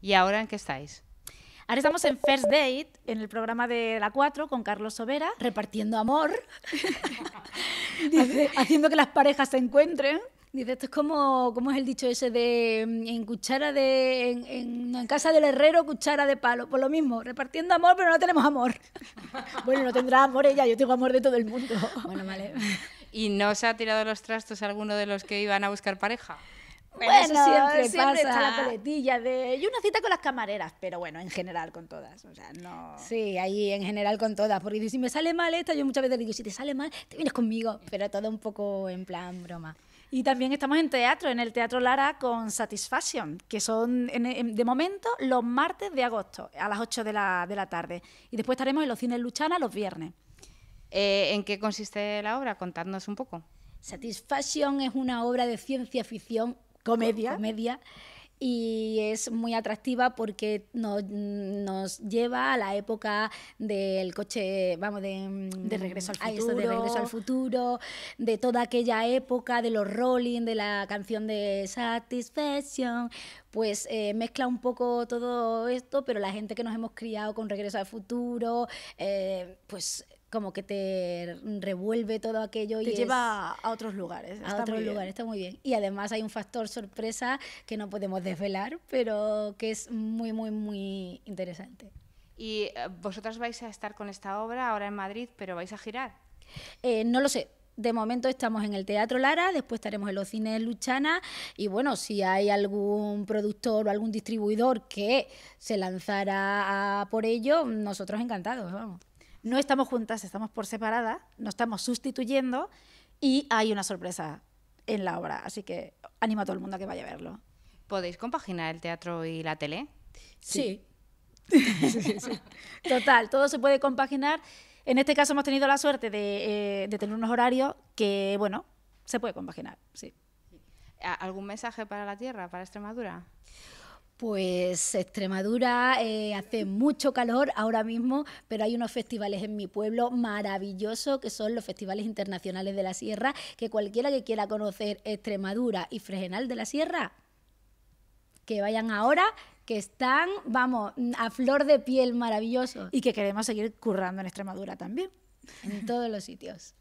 ¿Y ahora en qué estáis? Ahora estamos en First Date, en el programa de la 4 con Carlos Sobera, repartiendo amor, haciendo que las parejas se encuentren. Dice, esto es como, ¿cómo es el dicho ese de mm, en cuchara de, en, en, casa del herrero, cuchara de palo? Pues lo mismo, repartiendo amor, pero no tenemos amor. bueno, no tendrá amor ella, yo tengo amor de todo el mundo. Bueno, vale. ¿Y no se ha tirado los trastos alguno de los que iban a buscar pareja? Bueno, siempre, está la coletilla de... Y una cita con las camareras, pero bueno, en general con todas, no... Sí, ahí en general con todas, porque si me sale mal esto, yo muchas veces digo, si te sale mal, te vienes conmigo, pero todo un poco en plan broma. Y también estamos en teatro, en el Teatro Lara con Satisfaction, que son de momento los martes de agosto a las 8 de la, tarde. Y después estaremos en los cines Luchana los viernes. Eh, ¿En qué consiste la obra? Contadnos un poco. Satisfaction es una obra de ciencia ficción comedia. y es muy atractiva porque nos, nos, lleva a la época del coche, vamos, de, mm, regreso al futuro. de regreso al futuro, de toda aquella época, de los rolling, de la canción de Satisfaction. Pues eh, mezcla un poco todo esto, pero la gente que nos hemos criado con Regreso al Futuro, eh, pues como que te revuelve todo aquello y te lleva a otros lugares. A otros lugares, está muy bien. Y además hay un factor sorpresa que no podemos desvelar, pero que es muy, muy, muy interesante. ¿Y eh, vosotras vais a estar con esta obra ahora en Madrid, pero vais a girar? Eh, no lo sé, de momento estamos en el Teatro Lara, después estaremos en los cines Luchana y bueno, si hay algún productor o algún distribuidor que se lanzara por ello, nosotros encantados, vamos no estamos juntas, estamos por separada, nos estamos sustituyendo y hay una sorpresa en la obra. Así que animo a todo el mundo a que vaya a verlo. ¿Podéis compaginar el teatro y la tele? Sí. Total, todo se puede compaginar. En este caso hemos tenido la suerte de, eh, tener unos horarios que, bueno, se puede compaginar, sí. ¿Algún mensaje para la Tierra, para Extremadura? Pues Extremadura eh, hace mucho calor ahora mismo, pero hay unos festivales en mi pueblo maravillosos que son los festivales internacionales de la sierra, que cualquiera que quiera conocer Extremadura y Fregenal de la Sierra, que vayan ahora que están, vamos, a flor de piel maravilloso Y que queremos seguir currando en Extremadura también. En todos los sitios.